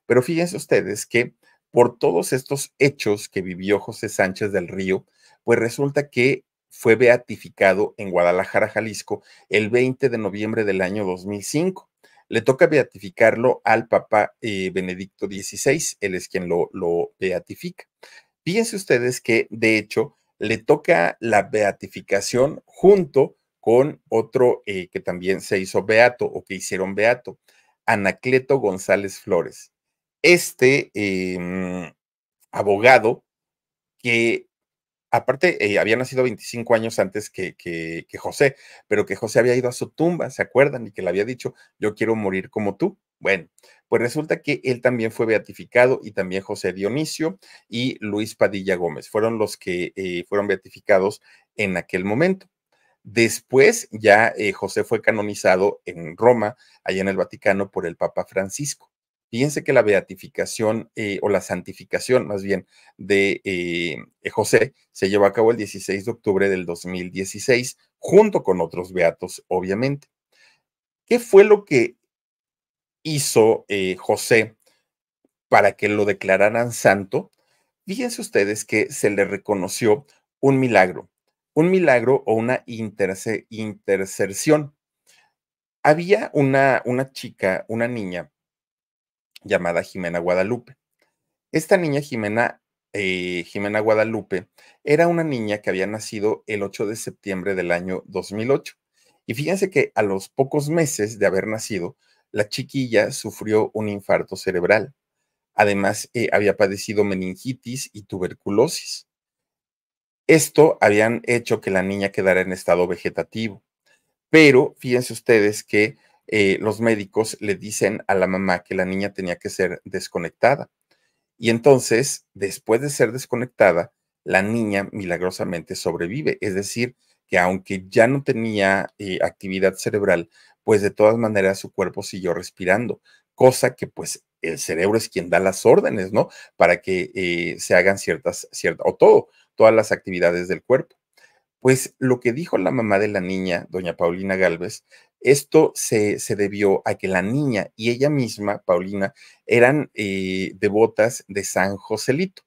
Pero fíjense ustedes que por todos estos hechos que vivió José Sánchez del Río, pues resulta que fue beatificado en Guadalajara, Jalisco, el 20 de noviembre del año 2005 le toca beatificarlo al Papa eh, Benedicto XVI, él es quien lo, beatifica. Fíjense ustedes que, de hecho, le toca la beatificación junto con otro eh, que también se hizo beato o que hicieron beato, Anacleto González Flores. Este em, abogado que aparte eh, había nacido 25 años antes que, José, pero que José había ido a su tumba, ¿se acuerdan? Y que le había dicho, yo quiero morir como tú. Bueno, pues resulta que él también fue beatificado y también José Dionisio y Luis Padilla Gómez fueron los que eh, fueron beatificados en aquel momento. Después ya eh, José fue canonizado en Roma, allá en el Vaticano, por el Papa Francisco. Fíjense que la beatificación eh, o la santificación más bien de eh, eh, José se llevó a cabo el 16 de octubre del 2016, junto con otros beatos, obviamente. ¿Qué fue lo que hizo José para que lo declararan santo? Fíjense ustedes que se le reconoció un milagro, un milagro o una intercesión. interserción. Había una, una chica, una niña, llamada Jimena Guadalupe. Esta niña Jimena, eh, Jimena Guadalupe era una niña que había nacido el 8 de septiembre del año 2008. Y fíjense que a los pocos meses de haber nacido, la chiquilla sufrió un infarto cerebral. Además, eh, había padecido meningitis y tuberculosis. Esto habían hecho que la niña quedara en estado vegetativo. Pero fíjense ustedes que eh, los médicos le dicen a la mamá que la niña tenía que ser desconectada. Y entonces, después de ser desconectada, la niña milagrosamente sobrevive. Es decir, que aunque ya no tenía eh, actividad cerebral, pues de todas maneras su cuerpo siguió respirando, cosa que pues el cerebro es quien da las órdenes, ¿no? Para que eh, se hagan ciertas, ciertas, o todo, todas las actividades del cuerpo. Pues lo que dijo la mamá de la niña, doña Paulina Galvez, esto se, se, debió a que la niña y ella misma, Paulina, eran eh, devotas de San Joselito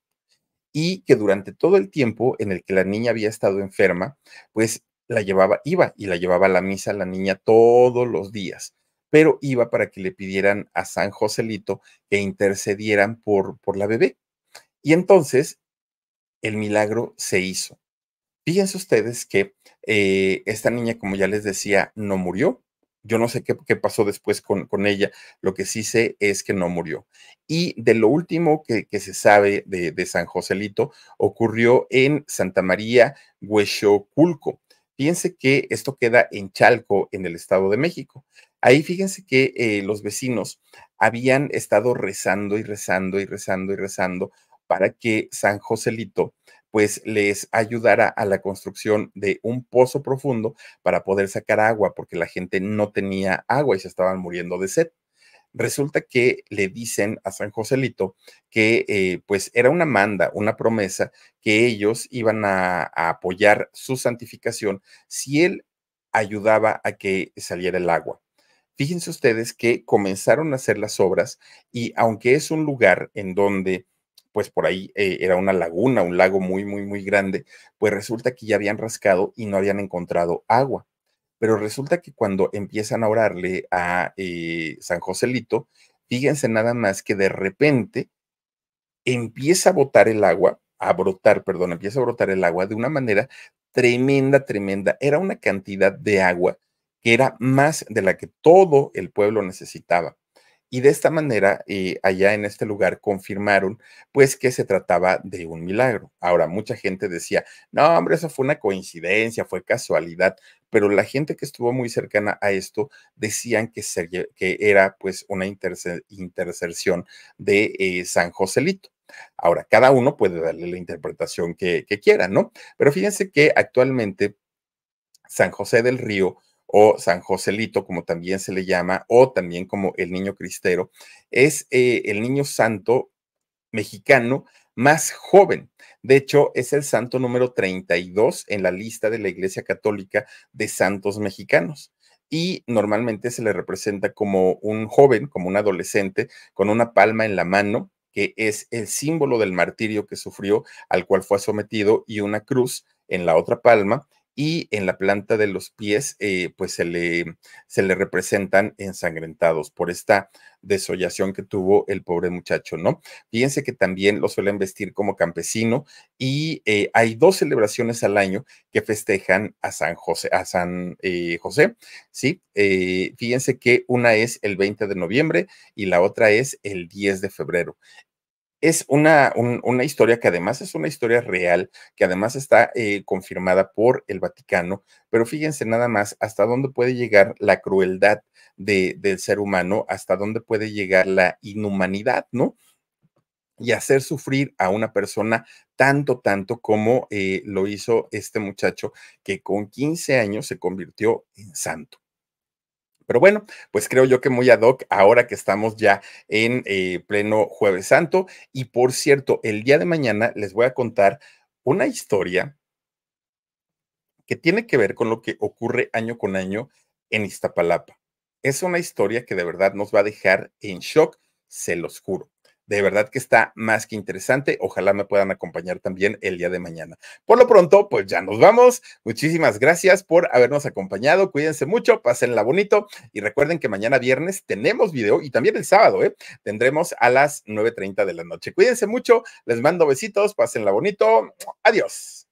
y que durante todo el tiempo en el que la niña había estado enferma, pues la llevaba, iba y la llevaba a la misa la niña todos los días, pero iba para que le pidieran a San Joselito que intercedieran por, por la bebé. Y entonces el milagro se hizo. Fíjense ustedes que eh, esta niña, como ya les decía, no murió. Yo no sé qué, pasó después con, ella. Lo que sí sé es que no murió. Y de lo último que, se sabe de, de, San Joselito, ocurrió en Santa María, Huexoculco. Fíjense que esto queda en Chalco, en el Estado de México. Ahí fíjense que eh, los vecinos habían estado rezando y rezando y rezando y rezando para que San Joselito pues les ayudara a la construcción de un pozo profundo para poder sacar agua, porque la gente no tenía agua y se estaban muriendo de sed. Resulta que le dicen a San Joselito que eh, pues era una manda, una promesa que ellos iban a apoyar su santificación si él ayudaba a que saliera el agua. Fíjense ustedes que comenzaron a hacer las obras y aunque es un lugar en donde pues por ahí eh, era una laguna, un lago muy, muy, muy grande, pues resulta que ya habían rascado y no habían encontrado agua. Pero resulta que cuando empiezan a orarle a eh, San Joselito, fíjense nada más que de repente empieza a botar el agua, a brotar, perdón, empieza a brotar el agua de una manera tremenda, tremenda. Era una cantidad de agua que era más de la que todo el pueblo necesitaba y de esta manera eh, allá en este lugar confirmaron pues que se trataba de un milagro. Ahora, mucha gente decía, no, hombre, eso fue una coincidencia, fue casualidad, pero la gente que estuvo muy cercana a esto decían que, que era pues una interserción intercesión de eh, San Joselito. Ahora, cada uno puede darle la interpretación que, que quiera, ¿no? Pero fíjense que actualmente San José del Río o San Joselito, como también se le llama, o también como el niño cristero, es eh, el niño santo mexicano más joven. De hecho, es el santo número 32 en la lista de la Iglesia Católica de santos mexicanos y normalmente se le representa como un joven, como un adolescente, con una palma en la mano, que es el símbolo del martirio que sufrió, al cual fue sometido, y una cruz en la otra palma, y en la planta de los pies, eh, pues se le, se le representan ensangrentados por esta desollación que tuvo el pobre muchacho, ¿no? Fíjense que también lo suelen vestir como campesino y eh, hay dos celebraciones al año que festejan a San José, a San eh, ¿sí? fíjense que una es el 20 de noviembre y la otra es el 10 de febrero es una, una, historia que además es una historia real, que además está eh, confirmada por el Vaticano, pero fíjense nada más hasta dónde puede llegar la crueldad del ser humano, hasta dónde puede llegar la inhumanidad, ¿no? Y hacer sufrir a una persona tanto, tanto como eh, lo hizo este muchacho que con 15 años se convirtió en santo. Pero bueno, pues creo yo que muy ad hoc ahora que estamos ya en eh, pleno jueves santo. Y por cierto, el día de mañana les voy a contar una historia que tiene que ver con lo que ocurre año con año en Iztapalapa. Es una historia que de verdad nos va a dejar en shock, se los juro de verdad que está más que interesante. Ojalá me puedan acompañar también el día de mañana. Por lo pronto, pues ya nos vamos. Muchísimas gracias por habernos acompañado. Cuídense mucho, pásenla bonito y recuerden que mañana viernes tenemos video y también el sábado, ¿eh? Tendremos a las 9.30 de la noche. Cuídense mucho, les mando besitos, pásenla bonito. Adiós.